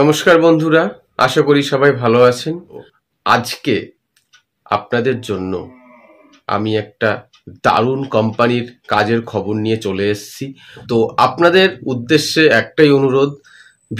নমস্কার বন্ধুরা আশা করি সবাই ভালো আছেন আজকে আপনাদের জন্য আমি একটা দারুণ কোম্পানির কাজের খবর নিয়ে চলে এসেছি তো আপনাদের উদ্দেশ্যে একটাই অনুরোধ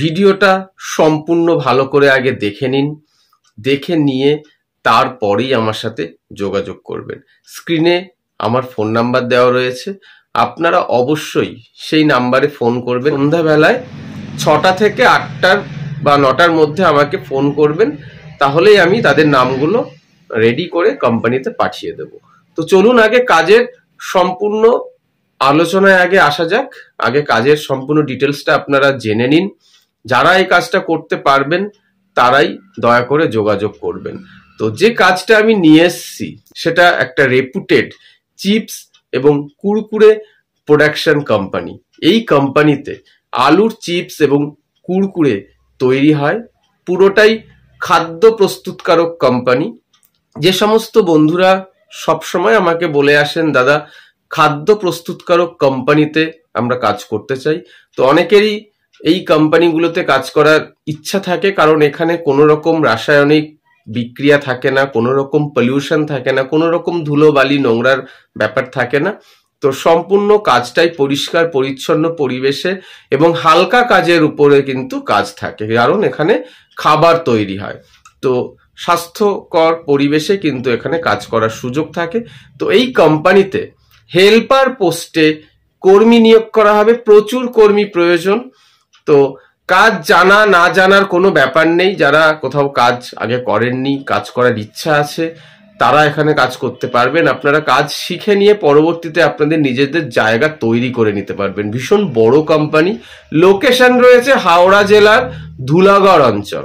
ভিডিওটা সম্পূর্ণ ভালো করে আগে দেখে নিন দেখে নিয়ে তারপরেই আমার সাথে যোগাযোগ করবেন স্ক্রিনে আমার ফোন নাম্বার দেওয়া রয়েছে আপনারা অবশ্যই সেই নাম্বারে ফোন করবেন সন্ধ্যাবেলায় ছটা থেকে আটটার বা নটার মধ্যে আমাকে ফোন করবেন তাহলেই আমি তাদের নামগুলো রেডি করে কোম্পানিতে পাঠিয়ে দেব তো চলুন আগে কাজের সম্পূর্ণ আলোচনায় আগে আসা যাক আগে কাজের সম্পূর্ণ ডিটেলসটা আপনারা জেনে নিন যারা এই কাজটা করতে পারবেন তারাই দয়া করে যোগাযোগ করবেন তো যে কাজটা আমি নিয়ে এসছি সেটা একটা রেপুটেড চিপস এবং কুরকুরে প্রোডাকশন কোম্পানি এই কোম্পানিতে আলুর চিপস এবং কুরকুরে তৈরি হয় পুরোটাই খাদ্য প্রস্তুতকারক কোম্পানি যে সমস্ত বন্ধুরা সবসময় আমাকে বলে আসেন দাদা খাদ্য প্রস্তুতকারক কোম্পানিতে আমরা কাজ করতে চাই তো অনেকেরই এই কোম্পানিগুলোতে কাজ করার ইচ্ছা থাকে কারণ এখানে কোনো রকম রাসায়নিক বিক্রিয়া থাকে না কোনো রকম পলিউশন থাকে না কোনো রকম ধুলো বালি নোংরার ব্যাপার থাকে না তো সম্পূর্ণ কাজটাই পরিষ্কার পরিচ্ছন্ন পরিবেশে এবং হালকা কাজের উপরে কিন্তু কাজ থাকে কারণ এখানে খাবার তৈরি হয় তো স্বাস্থ্যকর পরিবেশে কিন্তু এখানে কাজ করার সুযোগ থাকে তো এই কোম্পানিতে হেল্পার পোস্টে কর্মী নিয়োগ করা হবে প্রচুর কর্মী প্রয়োজন তো কাজ জানা না জানার কোনো ব্যাপার নেই যারা কোথাও কাজ আগে করেননি কাজ করার ইচ্ছা আছে তারা এখানে কাজ করতে পারবেন আপনারা কাজ শিখে নিয়ে পরবর্তীতে আপনাদের নিজেদের জায়গা তৈরি করে নিতে পারবেন ভীষণ বড় কোম্পানি লোকেশন রয়েছে হাওড়া জেলার ধুলাগড় অঞ্চল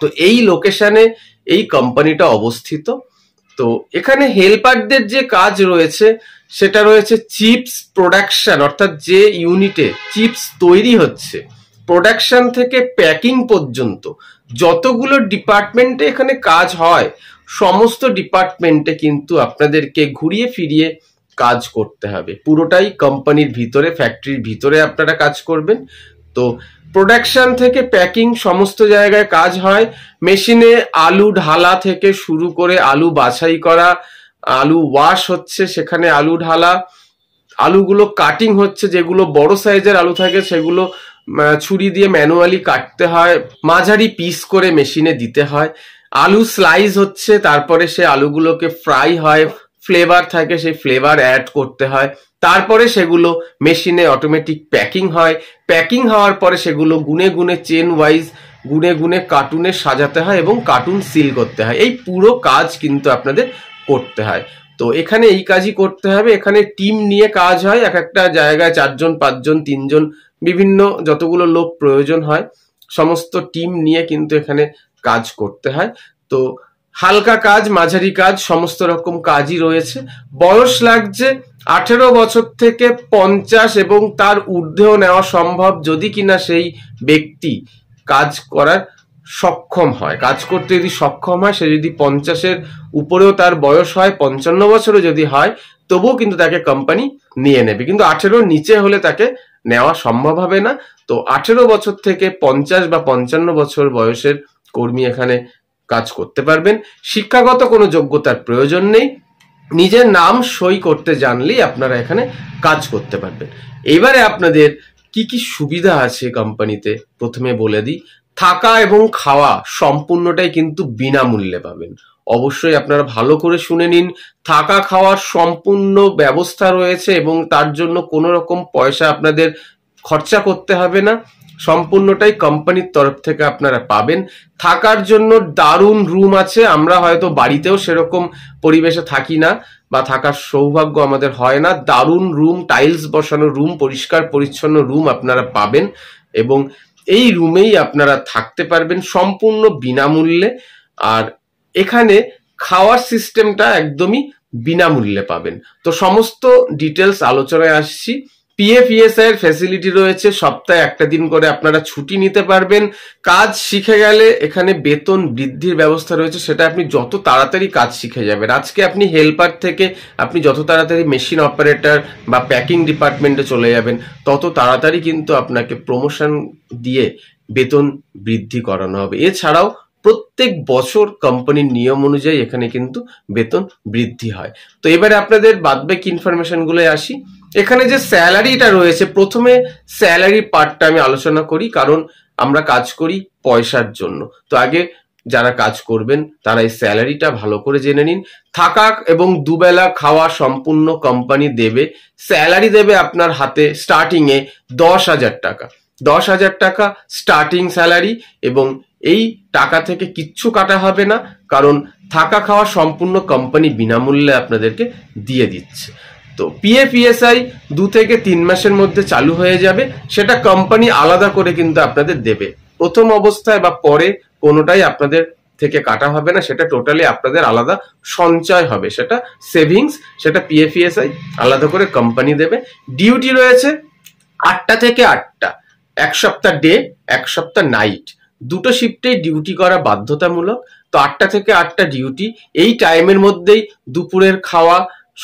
তো এই লোকেশনে এই কোম্পানিটা অবস্থিত তো এখানে হেল্পারদের যে কাজ রয়েছে সেটা রয়েছে চিপস প্রোডাকশন অর্থাৎ যে ইউনিটে চিপস তৈরি হচ্ছে প্রোডাকশন থেকে প্যাকিং পর্যন্ত যতগুলো ডিপার্টমেন্টে এখানে কাজ হয় সমস্ত ডিপার্টমেন্টে কিন্তু আপনাদেরকে ঘুরিয়ে ফিরিয়ে কাজ করতে হবে পুরোটাই কোম্পানির ভিতরে ফ্যাক্টরির ভিতরে আপনারা কাজ করবেন তো প্রোডাকশন থেকে প্যাকিং সমস্ত জায়গায় কাজ হয় মেশিনে আলু ঢালা থেকে শুরু করে আলু বাছাই করা আলু ওয়াশ হচ্ছে সেখানে আলু ঢালা আলুগুলো কাটিং হচ্ছে যেগুলো বড় সাইজের আলু থাকে সেগুলো ছুরি দিয়ে ম্যানুয়ালি কাটতে হয় মাঝারি পিস করে মেশিনে দিতে হয় আলু স্লাইস হচ্ছে তারপরে সে আলুগুলোকে ফ্রাই হয় ফ্লেভার থাকে সেই ফ্লেভার অ্যাড করতে হয় তারপরে সেগুলো মেশিনে অটোমেটিক প্যাকিং হয় প্যাকিং হওয়ার পরে সেগুলো গুনে গুনে চেন ওয়াইজ গুনে গুনে কার্টুনে সাজাতে হয় এবং কার্টুন সিল করতে হয় এই পুরো কাজ কিন্তু আপনাদের করতে হয় তো এখানে এই কাজই করতে হবে এখানে টিম নিয়ে কাজ হয় এক একটা জায়গায় চারজন পাঁচজন তিনজন বিভিন্ন যতগুলো লোক প্রয়োজন হয় সমস্ত টিম নিয়ে কিন্তু এখানে কাজ করতে হয় তো হালকা কাজ মাঝারি কাজ সমস্ত রকম কাজই রয়েছে বয়স লাগছে আঠেরো বছর থেকে পঞ্চাশ এবং তার ঊর্ধ্বেও নেওয়া সম্ভব যদি কিনা সেই ব্যক্তি কাজ করার সক্ষম হয় কাজ করতে যদি সক্ষম হয় সে যদি পঞ্চাশের উপরেও তার বয়স হয় পঞ্চান্ন বছরও যদি হয় তবুও কিন্তু তাকে কোম্পানি নিয়ে নেবে কিন্তু আঠেরোর নিচে হলে তাকে নেওয়া সম্ভব হবে না তো আঠেরো বছর থেকে পঞ্চাশ বা পঞ্চান্ন বছর বয়সের কর্মী এখানে কাজ করতে পারবেন শিক্ষাগত কোনো যোগ্যতার প্রয়োজন নেই নিজের নাম সই করতে জানলেই আপনারা এখানে কাজ করতে পারবেন এবারে আপনাদের কি কি সুবিধা আছে কোম্পানিতে প্রথমে বলে দিই থাকা এবং খাওয়া সম্পূর্ণটাই কিন্তু বিনামূল্যে পাবেন অবশ্যই আপনারা ভালো করে শুনে নিন থাকা খাওয়ার সম্পূর্ণ ব্যবস্থা রয়েছে এবং তার জন্য কোনো রকম পয়সা আপনাদের খরচা করতে হবে না সম্পূর্ণটাই কোম্পানির তরফ থেকে আপনারা পাবেন থাকার জন্য দারুণ রুম আছে আমরা হয়তো বাড়িতেও সেরকম পরিবেশে থাকি না বা থাকার সৌভাগ্য আমাদের হয় না দারুণ রুম টাইলস বসানো রুম পরিষ্কার পরিচ্ছন্ন রুম আপনারা পাবেন এবং এই রুমেই আপনারা থাকতে পারবেন সম্পূর্ণ বিনামূল্যে আর এখানে খাওয়ার সিস্টেমটা একদমই বিনামূল্যে পাবেন তো সমস্ত ডিটেলস আলোচনায় আসছি পিএফইএসআই এর ফ্যাসিলিটি রয়েছে সপ্তাহে একটা দিন করে আপনারা ছুটি নিতে পারবেন কাজ শিখে গেলে এখানে বেতন বৃদ্ধির ব্যবস্থা রয়েছে সেটা আপনি যত তাড়াতাড়ি কাজ শিখে যাবেন আজকে আপনি হেল্পার থেকে আপনি যত তাড়াতাড়ি মেশিন অপারেটর বা প্যাকিং ডিপার্টমেন্টে চলে যাবেন তত তাড়াতাড়ি কিন্তু আপনাকে প্রমোশন দিয়ে বেতন বৃদ্ধি করানো হবে এছাড়াও প্রত্যেক বছর কোম্পানির নিয়ম অনুযায়ী এখানে কিন্তু বেতন বৃদ্ধি হয় তো এবারে আপনাদের বাদবাকি ইনফরমেশনগুলোয় আসি এখানে যে স্যালারিটা রয়েছে প্রথমে স্যালারি পার্টটা আমি আলোচনা করি কারণ আমরা কাজ করি পয়সার জন্য তো আগে যারা কাজ করবেন তারা এই স্যালারিটা ভালো করে জেনে নিন থাকা এবং দুবেলা খাওয়া সম্পূর্ণ কোম্পানি দেবে স্যালারি দেবে আপনার হাতে স্টার্টিংয়ে দশ হাজার টাকা দশ হাজার টাকা স্টার্টিং স্যালারি এবং এই টাকা থেকে কিচ্ছু কাটা হবে না কারণ থাকা খাওয়া সম্পূর্ণ কোম্পানি বিনামূল্যে আপনাদেরকে দিয়ে দিচ্ছে তো পিএফিএসআই দু থেকে তিন মাসের মধ্যে চালু হয়ে যাবে সেটা কোম্পানি আলাদা করে কিন্তু আপনাদের দেবে প্রথম অবস্থায় বা পরে কোনোটাই আপনাদের থেকে কাটা হবে না সেটা টোটালি আপনাদের আলাদা সঞ্চয় হবে সেটা সেভিংস সেটা পিএফিএসআই আলাদা করে কোম্পানি দেবে ডিউটি রয়েছে আটটা থেকে আটটা এক সপ্তাহ ডে এক সপ্তাহ নাইট দুটো শিফটেই ডিউটি করা বাধ্যতামূলক তো আটটা থেকে আটটা ডিউটি এই টাইমের মধ্যেই দুপুরের খাওয়া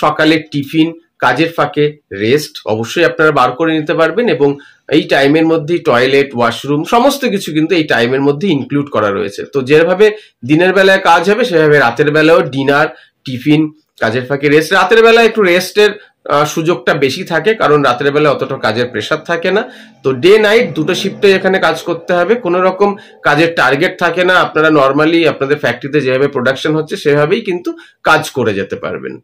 সকালের টিফিন কাজের ফাঁকে রেস্ট অবশ্যই আপনারা বার করে নিতে পারবেন এবং এই টাইমের মধ্যে টয়লেট ওয়াশরুম সমস্ত কিছু কিন্তু এই টাইমের মধ্যে ইনক্লুড করা রয়েছে তো যেভাবে দিনের বেলায় কাজ হবে সেভাবে রাতের বেলায়ও ডিনার টিফিন কাজের ফাঁকে রেস্ট রাতের বেলায় একটু রেস্টের সুযোগটা বেশি থাকে কারণ রাতের বেলা অতটা কাজের প্রেশার থাকে না তো ডে নাইট দুটো শিফটে এখানে কাজ করতে হবে কোনো রকম কাজের টার্গেট থাকে না আপনারা নর্মালি আপনাদের ফ্যাক্টরিতে যেভাবে প্রোডাকশন হচ্ছে সেভাবেই কিন্তু কাজ করে যেতে পারবেন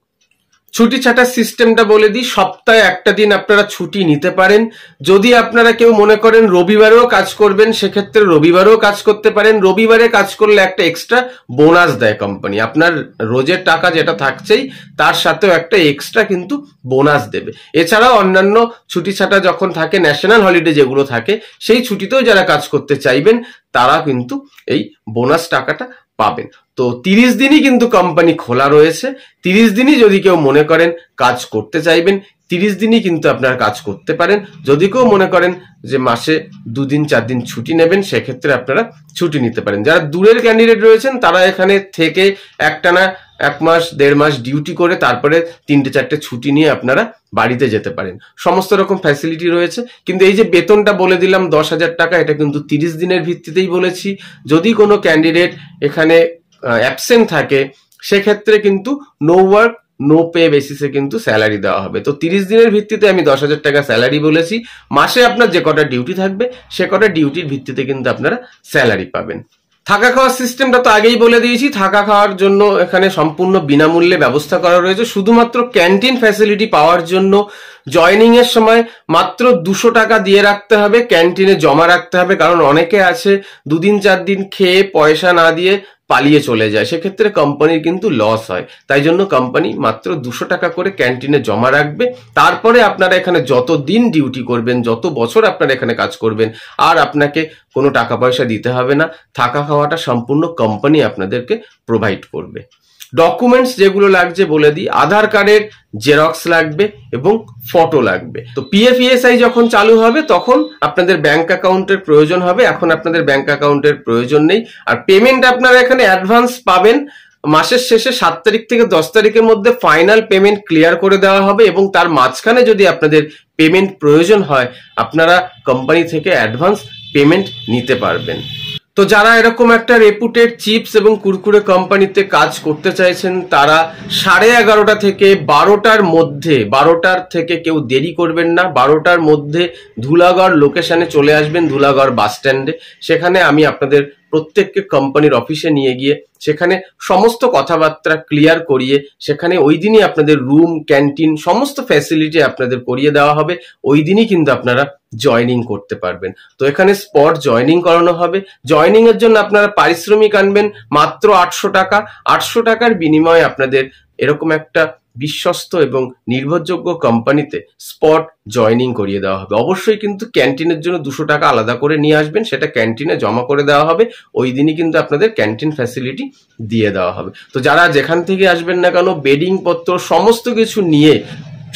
ছুটি ছাটার সিস্টেমটা বলে দিই সপ্তাহে একটা দিন আপনারা ছুটি নিতে পারেন যদি আপনারা কেউ মনে করেন রবিবারেও কাজ করবেন সেক্ষেত্রে রবিবারেও কাজ করতে পারেন রবিবারে কাজ করলে একটা এক্সট্রা বোনাস দেয় কোম্পানি আপনার রোজের টাকা যেটা থাকছেই তার সাথেও একটা এক্সট্রা কিন্তু বোনাস দেবে এছাড়াও অন্যান্য ছুটি ছাটা যখন থাকে ন্যাশনাল হলিডে যেগুলো থাকে সেই ছুটিতেও যারা কাজ করতে চাইবেন তারা কিন্তু এই বোনাস টাকাটা পাবেন তো তিরিশ দিনই কিন্তু কোম্পানি খোলা রয়েছে তিরিশ দিনই যদি কেউ মনে করেন কাজ করতে চাইবেন তিরিশ দিনই কিন্তু আপনারা কাজ করতে পারেন যদি কেউ মনে করেন যে মাসে দুদিন চার দিন ছুটি নেবেন সেক্ষেত্রে আপনারা ছুটি নিতে পারেন যারা দূরের ক্যান্ডিডেট রয়েছেন তারা এখানে থেকে একটানা এক মাস দেড় মাস ডিউটি করে তারপরে তিনটে চারটে ছুটি নিয়ে আপনারা বাড়িতে যেতে পারেন সমস্ত রকম ফ্যাসিলিটি রয়েছে কিন্তু এই যে বেতনটা বলে দিলাম দশ হাজার টাকা এটা কিন্তু তিরিশ দিনের ভিত্তিতেই বলেছি যদি কোনো ক্যান্ডিডেট এখানে অ্যাবসেন্ট থাকে সেক্ষেত্রে কিন্তু নো ওয়ার্ক নো পে বেসিসে কিন্তু স্যালারি দেওয়া হবে তো তিরিশ দিনের ভিত্তিতে আমি দশ হাজার টাকা স্যালারি বলেছি মাসে আপনার যে কটা ডিউটি থাকবে সে কটা ডিউটির ভিত্তিতে কিন্তু আপনারা স্যালারি পাবেন থাকা খাওয়ার সিস্টেমটা তো আগেই বলে দিয়েছি থাকা খাওয়ার জন্য এখানে সম্পূর্ণ বিনামূল্যে ব্যবস্থা করা রয়েছে শুধুমাত্র ক্যান্টিন ফ্যাসিলিটি পাওয়ার জন্য জয়নিং এর সময় মাত্র দুশো টাকা দিয়ে রাখতে হবে ক্যান্টিনে জমা রাখতে হবে কারণ অনেকে আছে দুদিন চার দিন খেয়ে পয়সা না দিয়ে পালিয়ে চলে যায় সেক্ষেত্রে কোম্পানির কিন্তু লস হয় তাই জন্য কোম্পানি মাত্র দুশো টাকা করে ক্যান্টিনে জমা রাখবে তারপরে আপনারা এখানে যত দিন ডিউটি করবেন যত বছর আপনারা এখানে কাজ করবেন আর আপনাকে কোনো টাকা পয়সা দিতে হবে না থাকা খাওয়াটা সম্পূর্ণ কোম্পানি আপনাদেরকে প্রোভাইড করবে ডকুমেন্টস যেগুলো লাগছে বলে দিই আধার কার্ডের জেরক্স লাগবে এবং ফটো লাগবে তো পিএফইএসআই e যখন চালু হবে তখন আপনাদের ব্যাংক অ্যাকাউন্টের প্রয়োজন হবে এখন আপনাদের ব্যাংক অ্যাকাউন্টের প্রয়োজন নেই আর পেমেন্ট আপনারা এখানে অ্যাডভান্স পাবেন মাসের শেষে সাত তারিখ থেকে দশ তারিখের মধ্যে ফাইনাল পেমেন্ট ক্লিয়ার করে দেওয়া হবে এবং তার মাঝখানে যদি আপনাদের পেমেন্ট প্রয়োজন হয় আপনারা কোম্পানি থেকে অ্যাডভান্স পেমেন্ট নিতে পারবেন তো যারা এরকম একটা রেপুটেড চিপস এবং কুরকুরে কোম্পানিতে কাজ করতে চাইছেন তারা সাড়ে এগারোটা থেকে বারোটার মধ্যে বারোটার থেকে কেউ দেরি করবেন না বারোটার মধ্যে ধুলাগড় লোকেশনে চলে আসবেন ধুলাগড় বাস স্ট্যান্ডে সেখানে আমি আপনাদের প্রত্যেককে কোম্পানির অফিসে নিয়ে গিয়ে সেখানে সমস্ত কথাবার্তা ক্লিয়ার করিয়ে সেখানে ওই দিনই আপনাদের রুম ক্যান্টিন সমস্ত ফ্যাসিলিটি আপনাদের করিয়ে দেওয়া হবে ওই দিনই কিন্তু আপনারা জয়নিং করতে পারবেন তো এখানে স্পট জয়নিং করানো হবে জয়নিং এর জন্য আপনারা পারিশ্রমিক আনবেন মাত্র আটশো টাকা আটশো টাকার বিনিময়ে আপনাদের এরকম একটা বিশ্বস্ত এবং নির্ভরযোগ্য কোম্পানিতে স্পট জয়নিং করিয়ে দেওয়া হবে অবশ্যই কিন্তু ক্যান্টিনের জন্য দুশো টাকা আলাদা করে নিয়ে আসবেন সেটা ক্যান্টিনে জমা করে দেওয়া হবে ওই দিনই কিন্তু আপনাদের ক্যান্টিন ফ্যাসিলিটি দিয়ে দেওয়া হবে তো যারা যেখান থেকে আসবেন না কেন বেডিং পত্র সমস্ত কিছু নিয়ে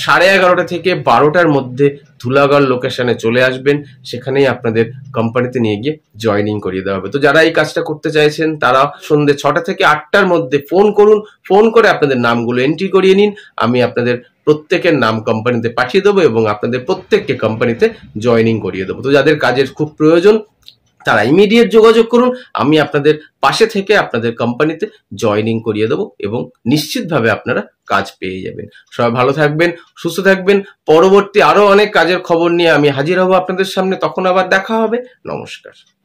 সাড়ে এগারোটা থেকে বারোটার মধ্যে ধুলাগড় লোকেশনে চলে আসবেন সেখানেই আপনাদের কোম্পানিতে নিয়ে গিয়ে জয়নিং করিয়ে দেওয়া হবে তো যারা এই কাজটা করতে চাইছেন তারা সন্ধ্যে ছটা থেকে আটটার মধ্যে ফোন করুন ফোন করে আপনাদের নামগুলো এন্ট্রি করিয়ে নিন আমি আপনাদের প্রত্যেকের নাম কোম্পানিতে পাঠিয়ে দেবো এবং আপনাদের প্রত্যেককে কোম্পানিতে জয়নিং করিয়ে দেবো তো যাদের কাজের খুব প্রয়োজন তারা ইমিডিয়েট যোগাযোগ করুন আমি আপনাদের পাশে থেকে আপনাদের কোম্পানিতে জয়নিং করিয়ে দেবো এবং নিশ্চিতভাবে আপনারা কাজ পেয়ে যাবেন সবাই ভালো থাকবেন সুস্থ থাকবেন পরবর্তী আরও অনেক কাজের খবর নিয়ে আমি হাজির হব আপনাদের সামনে তখন আবার দেখা হবে নমস্কার